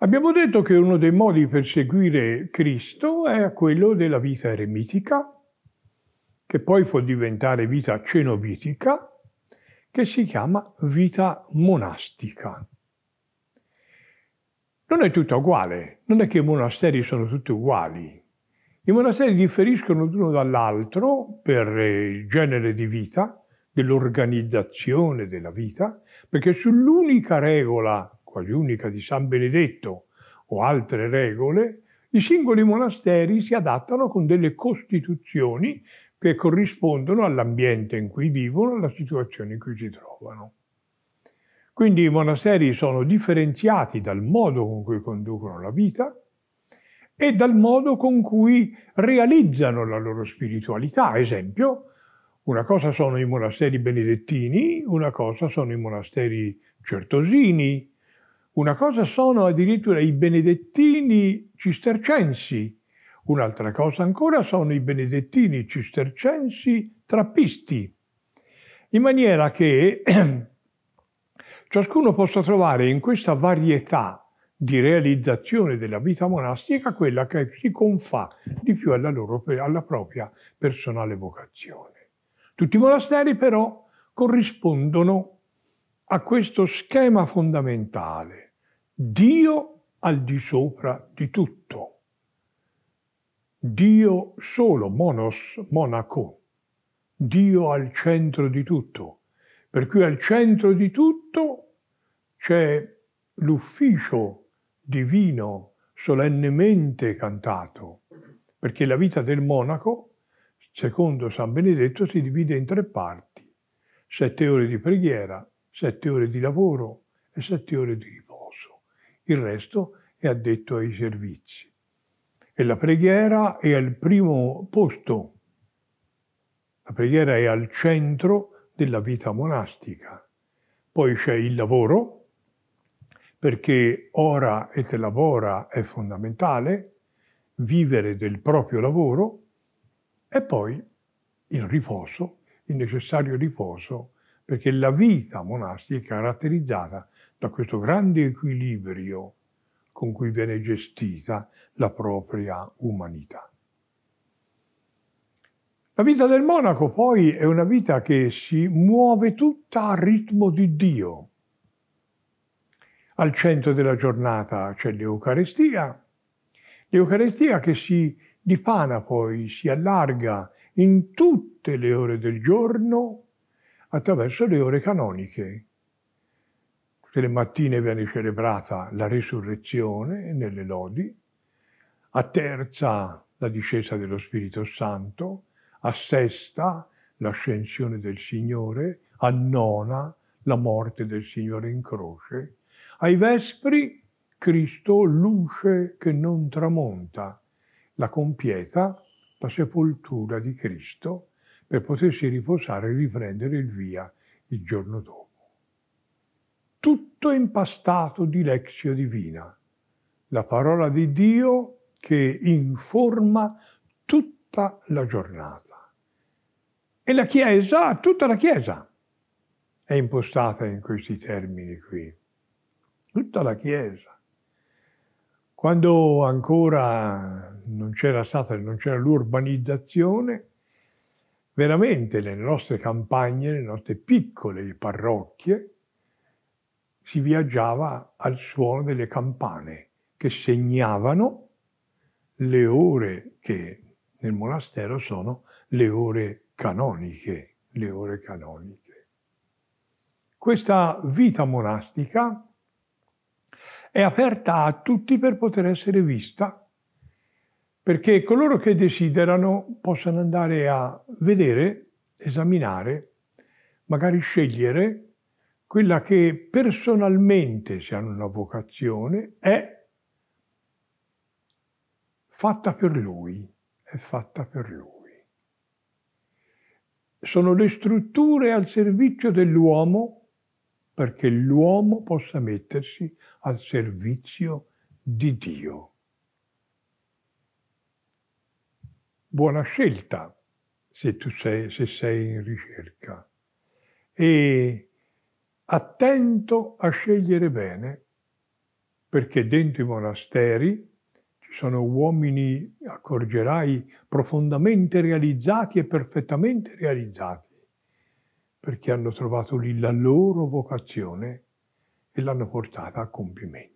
Abbiamo detto che uno dei modi per seguire Cristo è quello della vita eremitica, che poi può diventare vita cenobitica, che si chiama vita monastica. Non è tutta uguale, non è che i monasteri sono tutti uguali. I monasteri differiscono l'uno dall'altro per eh, il genere di vita, dell'organizzazione della vita, perché sull'unica regola quasi unica di San Benedetto o altre regole, i singoli monasteri si adattano con delle costituzioni che corrispondono all'ambiente in cui vivono, alla situazione in cui si trovano. Quindi i monasteri sono differenziati dal modo con cui conducono la vita e dal modo con cui realizzano la loro spiritualità. Ad esempio, una cosa sono i monasteri benedettini, una cosa sono i monasteri certosini, una cosa sono addirittura i benedettini cistercensi, un'altra cosa ancora sono i benedettini cistercensi trappisti, in maniera che ciascuno possa trovare in questa varietà di realizzazione della vita monastica quella che si confà di più alla, loro, alla propria personale vocazione. Tutti i monasteri però corrispondono a questo schema fondamentale Dio al di sopra di tutto. Dio solo, monos, monaco, Dio al centro di tutto. Per cui al centro di tutto c'è l'ufficio divino solennemente cantato, perché la vita del monaco, secondo San Benedetto, si divide in tre parti, sette ore di preghiera, sette ore di lavoro e sette ore di riposo il resto è addetto ai servizi. E la preghiera è al primo posto, la preghiera è al centro della vita monastica. Poi c'è il lavoro, perché ora et lavora è fondamentale, vivere del proprio lavoro, e poi il riposo, il necessario riposo, perché la vita monastica è caratterizzata da questo grande equilibrio con cui viene gestita la propria umanità. La vita del monaco poi è una vita che si muove tutta al ritmo di Dio. Al centro della giornata c'è l'Eucarestia, l'Eucarestia che si dipana poi, si allarga in tutte le ore del giorno attraverso le ore canoniche, le mattine viene celebrata la risurrezione nelle lodi, a terza la discesa dello Spirito Santo, a sesta l'ascensione del Signore, a nona la morte del Signore in croce, ai vespri Cristo luce che non tramonta, la compieta la sepoltura di Cristo per potersi riposare e riprendere il via il giorno dopo tutto impastato di lexio divina, la parola di Dio che informa tutta la giornata. E la Chiesa, tutta la Chiesa, è impostata in questi termini qui. Tutta la Chiesa. Quando ancora non c'era stata, non c'era l'urbanizzazione, veramente nelle nostre campagne, nelle nostre piccole parrocchie, si viaggiava al suono delle campane che segnavano le ore che nel monastero sono le ore canoniche, le ore canoniche. Questa vita monastica è aperta a tutti per poter essere vista perché coloro che desiderano possono andare a vedere, esaminare, magari scegliere quella che personalmente, se hanno una vocazione, è fatta per lui, è fatta per lui. Sono le strutture al servizio dell'uomo perché l'uomo possa mettersi al servizio di Dio. Buona scelta se tu sei, se sei in ricerca. E attento a scegliere bene, perché dentro i monasteri ci sono uomini, accorgerai, profondamente realizzati e perfettamente realizzati, perché hanno trovato lì la loro vocazione e l'hanno portata a compimento.